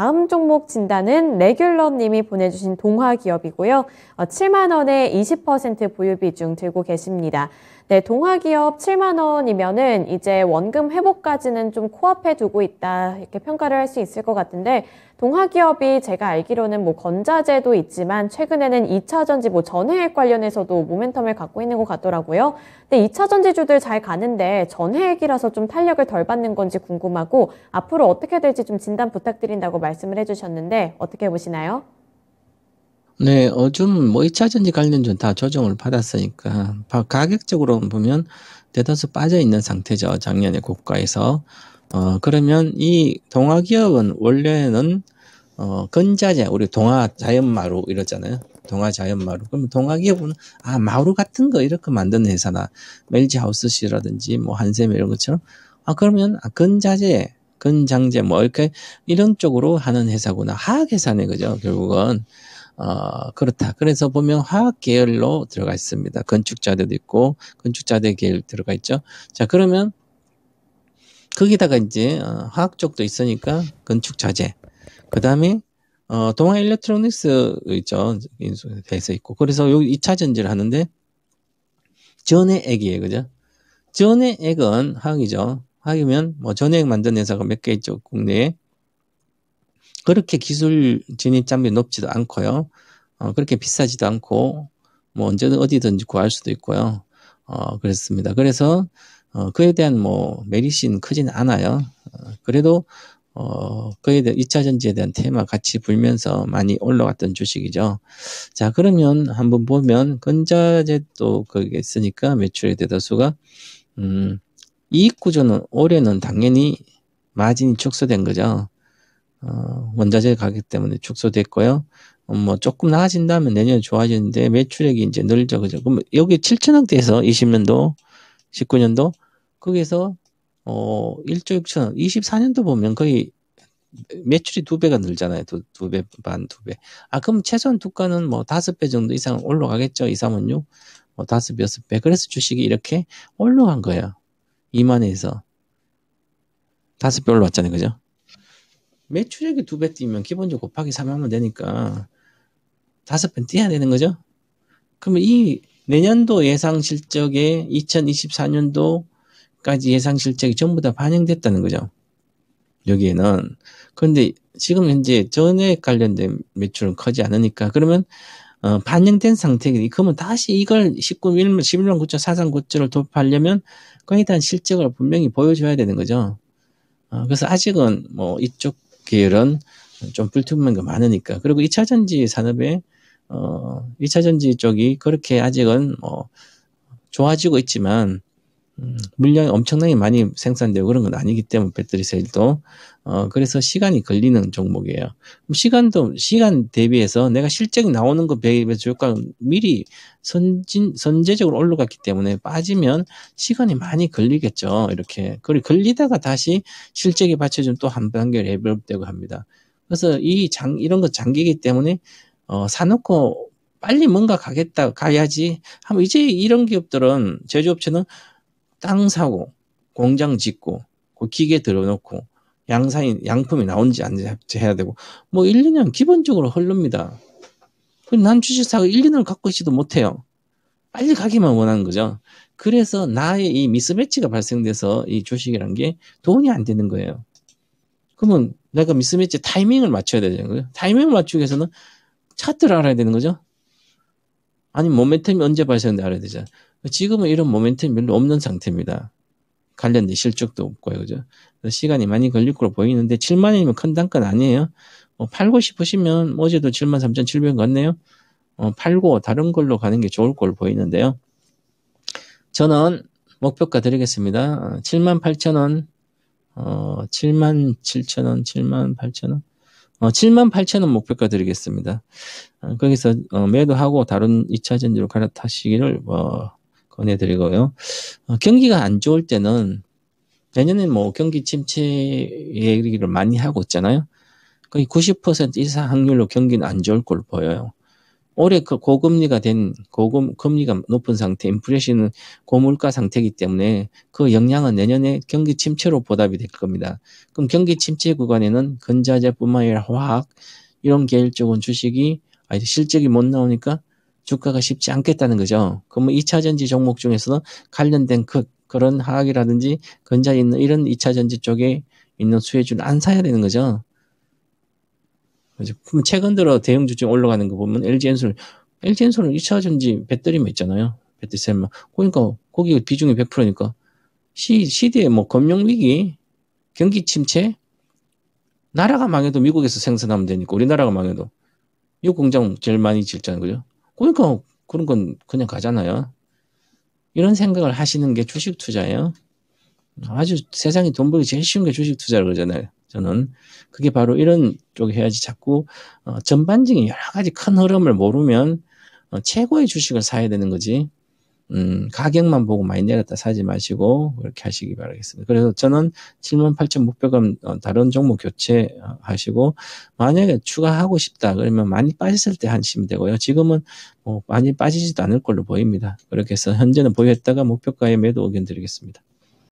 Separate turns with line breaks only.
다음 종목 진단은 레귤러님이 보내주신 동화기업이고요. 7만 어, 원에 20% 보유 비중 들고 계십니다. 네, 동화기업 7만 원이면은 이제 원금 회복까지는 좀 코앞에 두고 있다 이렇게 평가를 할 수 있을 것 같은데 동화기업이 제가 알기로는 뭐 건자재도 있지만 최근에는 2차전지 뭐 전해액 관련해서도 모멘텀을 갖고 있는 것 같더라고요. 근데 2차전지주들 잘 가는데 전해액이라서 좀 탄력을 덜 받는 건지 궁금하고 앞으로 어떻게 될지 좀 진단 부탁드린다고 말씀을 해주셨는데 어떻게 보시나요? 네, 어, 좀, 뭐, 2차전지 관련주는 다 조정을 받았으니까, 가격적으로 보면 대다수 빠져있는 상태죠. 작년에 고가에서. 어, 그러면 이 동화기업은 원래는, 어, 건자재, 우리 동화자연마루 이러잖아요. 동화자연마루. 그럼 동화기업은, 아, 마루 같은 거 이렇게 만드는 회사나, 멜지하우스시라든지, 뭐, 한샘 이런 것처럼, 아, 그러면, 아, 근자재, 건장재 뭐, 이렇게, 이런 쪽으로 하는 회사구나. 화학회사네, 그죠? 결국은. 어, 그렇다. 그래서 보면 화학 계열로 들어가 있습니다. 건축자재도 있고 건축자재 계열 들어가 있죠. 자 그러면 거기다가 이제 어, 화학 쪽도 있으니까 건축자재. 그 다음에 어, 동아 일렉트로닉스 있죠. 돼서 있고. 그래서 여기 2차 전지를 하는데, 전해액이에요. 그죠? 전해액은 화학이죠. 화학이면, 뭐, 전해액 만드는 회사가 몇 개 있죠. 국내에. 그렇게 기술 진입 장벽이 높지도 않고요. 어, 그렇게 비싸지도 않고 뭐 언제든 어디든지 구할 수도 있고요. 어, 그렇습니다. 그래서 어, 그에 대한 뭐 메리신 크진 않아요. 어, 그래도 어, 그에 대한 2차 전지에 대한 테마 같이 불면서 많이 올라갔던 주식이죠. 자, 그러면 한번 보면 근자재 또 거기에 있으니까 매출의 대다수가 음, 이익 구조는 올해는 당연히 마진이 축소된 거죠. 어, 원자재 가격 때문에 축소됐고요. 음, 뭐 조금 나아진다면 내년 에 좋아지는데 매출액이 이제 늘죠 그죠 그럼 여기 7천억대에서 20년도 19년도 거기에서 어 1조 6천억 24년도 보면 거의 매출이 두 배가 늘잖아요 두 배반 두배아 그럼 최소한 두가는 뭐 다섯 배 정도 이상 올라가겠죠 2, 3, 5, 6뭐 다섯 배 여섯 배 그래서 주식이 이렇게 올라간 거예요 2만에서 다섯 배 올라왔잖아요 그죠 매출액이 두 배 뛰면 기본적 으로 곱하기 3 하면 되니까 다섯 배 뛰어야 되는 거죠. 그러면 이 내년도 예상 실적에 2024년도까지 예상 실적이 전부 다 반영됐다는 거죠. 여기에는. 그런데 지금 현재 전액 관련된 매출은 커지 않으니까 그러면 어, 반영된 상태이니 그러면 다시 이걸 19, 1만, 11만 9천, 사상고천을 돌파하려면 거기에 대한 실적을 분명히 보여줘야 되는 거죠. 어, 그래서 아직은 뭐 이쪽 계열은 좀 불투명한 게 많으니까. 그리고 2차 전지 산업에 어 2차 전지 쪽이 그렇게 아직은 뭐 좋아지고 있지만 물량이 엄청나게 많이 생산되고 그런 건 아니기 때문에 배터리 세일도 어 그래서 시간이 걸리는 종목이에요. 시간도 시간 대비해서 내가 실적이 나오는 거 대비해서 효과가 미리 선진 선제적으로 올라갔기 때문에 빠지면 시간이 많이 걸리겠죠. 이렇게 그리고 걸리다가 다시 실적이 받쳐주면 또한 단계 레벨업되고 합니다. 그래서 이 장 이런 거 장기기 때문에 어 사놓고 빨리 뭔가 가겠다 가야지 하면 이제 이런 기업들은 제조업체는 땅 사고 공장 짓고 그 기계 들어놓고 양산이 양품이 나온지 안 해야 되고 뭐 1, 2년 기본적으로 흘릅니다. 그 난 주식사가 1, 2년을 갖고 있지도 못해요. 빨리 가기만 원하는 거죠. 그래서 나의 이 미스매치가 발생돼서 이 주식이란 게 돈이 안 되는 거예요. 그러면 내가 미스매치 타이밍을 맞춰야 되는 거죠. 타이밍을 맞추기 위해서는 차트를 알아야 되는 거죠. 아니 모멘텀이 언제 발생하는 알아야 되잖아. 지금은 이런 모멘텀이 별로 없는 상태입니다. 관련된 실적도 없고요. 그죠? 시간이 많이 걸릴 걸로 보이는데 7만이면 큰단건 아니에요. 어, 팔고 싶으시면 어제도 7만 3,700원 갔네요. 어, 팔고 다른 걸로 가는 게 좋을 걸로 보이는데요. 저는 목표가 드리겠습니다. 7만 8천원, 어, 7만 7천원, 7만 8천원, 어, 7만 8천 원 목표가 드리겠습니다. 어, 거기서 어, 매도하고 다른 2차전지로 갈아타시기를 어, 권해드리고요. 어, 경기가 안 좋을 때는 내년에 뭐 경기 침체 얘기를 많이 하고 있잖아요. 거의 90% 이상 확률로 경기는 안 좋을 걸 보여요. 올해 그 고금리가 된 고금 금리가 높은 상태, 인플레이션은 고물가 상태이기 때문에 그 영향은 내년에 경기 침체로 보답이 될 겁니다. 그럼 경기 침체 구간에는 근자재뿐만 아니라 화학 이런 계열적인 주식이 아, 실적이 못 나오니까 주가가 쉽지 않겠다는 거죠. 그러면 2차 뭐 전지 종목 중에서는 관련된 그 그런 화학이라든지 근자 있는 이런 2차 전지 쪽에 있는 수혜주를 안 사야 되는 거죠. 최근 들어 대형 주식 올라가는 거 보면 LG 엔솔, LG 엔솔은 2차 전지 배터리만 있잖아요. 배터리셀만. 그러니까 거기 비중이 100%니까 시, 시대의 뭐 금융 위기, 경기 침체, 나라가 망해도 미국에서 생산하면 되니까 우리나라가 망해도 미국 공장 제일 많이 짓잖아요, 그죠? 그러니까 그런 건 그냥 가잖아요. 이런 생각을 하시는 게 주식 투자예요. 아주 세상에 돈 벌기 제일 쉬운 게 주식 투자를 그러잖아요. 저는 그게 바로 이런 쪽에 해야지 자꾸 어, 전반적인 여러 가지 큰 흐름을 모르면 어, 최고의 주식을 사야 되는 거지. 음, 가격만 보고 많이 내렸다 사지 마시고 그렇게 하시기 바라겠습니다. 그래서 저는 7만 8천 목표금 어, 다른 종목 교체하시고 어, 만약에 추가하고 싶다 그러면 많이 빠졌을 때 하시면 되고요. 지금은 뭐 많이 빠지지도 않을 걸로 보입니다. 그렇게 해서 현재는 보유했다가 목표가에 매도 의견 드리겠습니다.